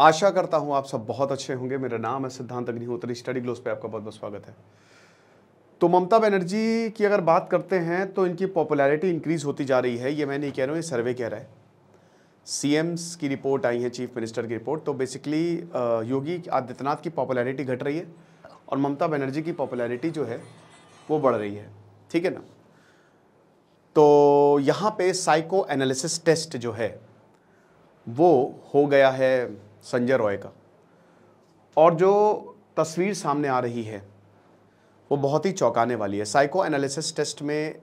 आशा करता हूँ आप सब बहुत अच्छे होंगे मेरा नाम है सिद्धांत अग्निहोत्री स्टडी ग्लोस पे आपका बहुत बहुत स्वागत है तो ममता बनर्जी की अगर बात करते हैं तो इनकी पॉपुलैरिटी इंक्रीज़ होती जा रही है ये मैं नहीं कह रहा हूँ ये सर्वे कह रहा है सी की रिपोर्ट आई है चीफ मिनिस्टर की रिपोर्ट तो बेसिकली योगी आदित्यनाथ की पॉपुलैरिटी घट रही है और ममता बनर्जी की पॉपुलैरिटी जो है वो बढ़ रही है ठीक है ना तो यहाँ पे साइको एनालिसिस टेस्ट जो है वो हो गया है संजय रॉय का और जो तस्वीर सामने आ रही है वो बहुत ही चौंकाने वाली है साइको एनालिसिस टेस्ट में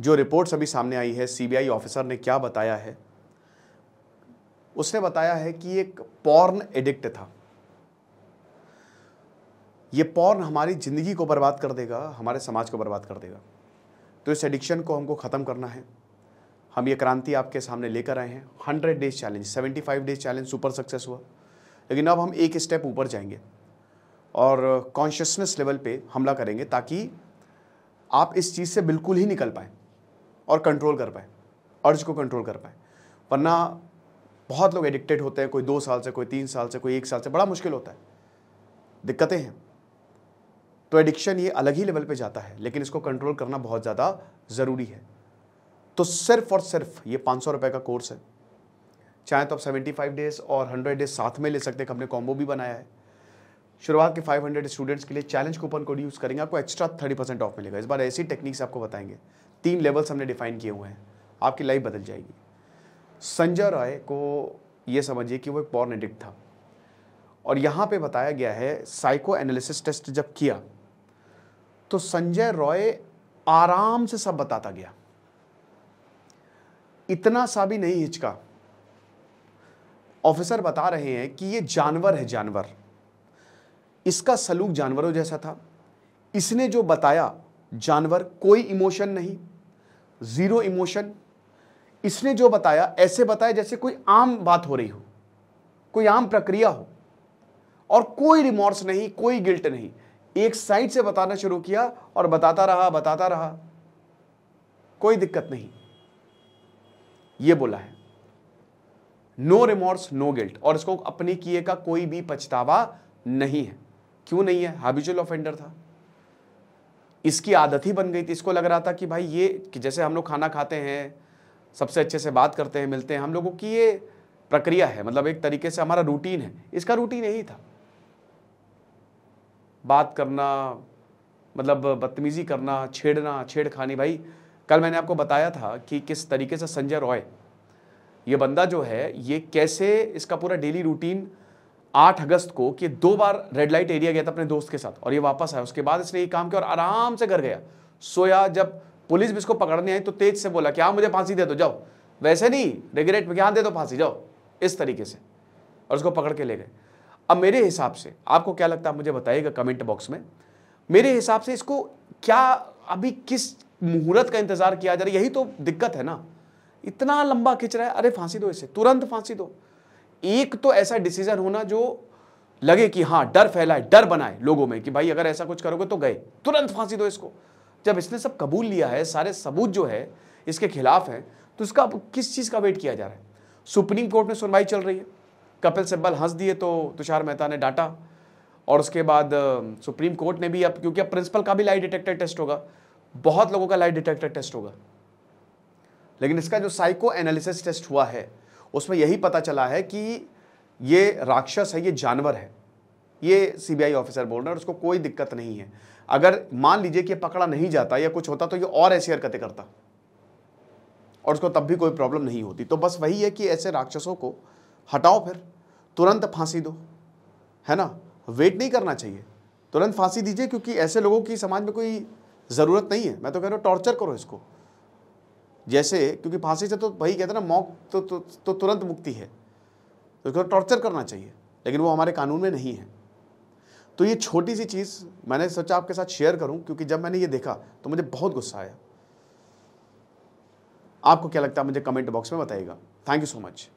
जो रिपोर्ट्स अभी सामने आई है सीबीआई ऑफिसर ने क्या बताया है उसने बताया है कि एक पॉर्न एडिक्ट था ये पॉर्न हमारी ज़िंदगी को बर्बाद कर देगा हमारे समाज को बर्बाद कर देगा तो इस एडिक्शन को हमको ख़त्म करना है हम ये क्रांति आपके सामने लेकर आए हैं hundred days challenge seventy five days challenge super success हुआ लेकिन अब हम एक स्टेप ऊपर जाएंगे और कॉन्शियसनेस लेवल पे हमला करेंगे ताकि आप इस चीज़ से बिल्कुल ही निकल पाएँ और कंट्रोल कर पाएँ अर्ज को कंट्रोल कर पाएँ वरना बहुत लोग एडिक्टेड होते हैं कोई दो साल से कोई तीन साल से कोई एक साल से बड़ा मुश्किल होता है दिक्कतें हैं तो एडिक्शन ये अलग ही लेवल पे जाता है लेकिन इसको कंट्रोल करना बहुत ज़्यादा ज़रूरी है तो सिर्फ और सिर्फ ये पाँच सौ रुपये का कोर्स है चाहे तो आप 75 डेज और 100 डेज साथ में ले सकते हैं हमने कॉम्बो भी बनाया है शुरुआत के 500 स्टूडेंट्स के लिए चैलेंज कूपन कोड यूज़ करेंगे आपको एक्स्ट्रा 30 परसेंट ऑफ मिलेगा इस बार ऐसी टेक्निक्स आपको बताएंगे तीन लेवल्स हमने डिफाइन किए हुए हैं आपकी लाइफ बदल जाएगी संजय रॉय को ये समझिए कि वो एक पॉर्न एडिक्ट था और यहाँ पर बताया गया है साइको एनालिसिस टेस्ट जब किया तो संजय रॉय आराम से सब बताता गया इतना सा भी नहीं हिचका ऑफिसर बता रहे हैं कि ये जानवर है जानवर इसका सलूक जानवरों जैसा था इसने जो बताया जानवर कोई इमोशन नहीं ज़ीरो इमोशन इसने जो बताया ऐसे बताया जैसे कोई आम बात हो रही हो कोई आम प्रक्रिया हो और कोई रिमोर्स नहीं कोई गिल्ट नहीं एक साइड से बताना शुरू किया और बताता रहा बताता रहा कोई दिक्कत नहीं ये बोला है नो रिमोर्स नो गिल्ट और इसको अपने किए का कोई भी पछतावा नहीं है क्यों नहीं है हैबिचुअल ऑफेंडर था इसकी आदत ही बन गई थी इसको लग रहा था कि भाई ये कि जैसे हम लोग खाना खाते हैं सबसे अच्छे से बात करते हैं मिलते हैं हम लोगों की ये प्रक्रिया है मतलब एक तरीके से हमारा रूटीन है इसका रूटीन यही था बात करना मतलब बदतमीजी करना छेड़ना छेड़खानी भाई कल मैंने आपको बताया था कि किस तरीके से संजय रॉय ये बंदा जो है ये कैसे इसका पूरा डेली रूटीन आठ अगस्त को कि दो बार रेड लाइट एरिया गया था अपने दोस्त के साथ और ये वापस आया उसके बाद इसने ये काम किया और आराम से घर गया सोया जब पुलिस भी इसको पकड़ने आई तो तेज से बोला कि हाँ मुझे फांसी दे दो जाओ वैसे नहीं रिग्रेट में क्या हाँ, दे दो फांसी जाओ इस तरीके से और उसको पकड़ के ले गए अब मेरे हिसाब से आपको क्या लगता है मुझे बताइएगा कमेंट बॉक्स में मेरे हिसाब से इसको क्या अभी किस मुहूर्त का इंतजार किया जा रहा है यही तो दिक्कत है ना इतना लंबा खिंच रहा है अरे फांसी दो इसे तुरंत फांसी दो एक तो ऐसा डिसीजन होना जो लगे कि हाँ डर फैलाए डर बनाए लोगों में कि भाई अगर ऐसा कुछ करोगे तो गए तुरंत फांसी दो इसको जब इसने सब कबूल लिया है सारे सबूत जो है इसके खिलाफ है तो इसका किस चीज़ का वेट किया जा रहा है सुप्रीम कोर्ट में सुनवाई चल रही है कपिल सिब्बल हंस दिए तो तुषार मेहता ने डांटा और उसके बाद सुप्रीम कोर्ट ने भी अब क्योंकि अब प्रिंसिपल का भी लाइट डिटेक्टर टेस्ट होगा बहुत लोगों का लाइट डिटेक्टर टेस्ट होगा लेकिन इसका जो साइको एनालिसिस टेस्ट हुआ है उसमें यही पता चला है कि ये राक्षस है ये जानवर है ये सीबीआई ऑफिसर बोल रहे हैं और उसको कोई दिक्कत नहीं है अगर मान लीजिए कि पकड़ा नहीं जाता या कुछ होता तो ये और ऐसी हरकतें करता और उसको तब भी कोई प्रॉब्लम नहीं होती तो बस वही है कि ऐसे राक्षसों को हटाओ फिर तुरंत फांसी दो है ना वेट नहीं करना चाहिए तुरंत फांसी दीजिए क्योंकि ऐसे लोगों की समाज में कोई ज़रूरत नहीं है मैं तो कह रहा हूँ टॉर्चर करो इसको जैसे क्योंकि फांसी से तो भाई कहते हैं ना मौत तो, तो, तो तुरंत मुक्ति है तो उसको टॉर्चर करना चाहिए लेकिन वो हमारे कानून में नहीं है तो ये छोटी सी चीज़ मैंने सोचा आपके साथ शेयर करूँ क्योंकि जब मैंने ये देखा तो मुझे बहुत गुस्सा आया आपको क्या लगता है मुझे कमेंट बॉक्स में बताइएगा थैंक यू सो मच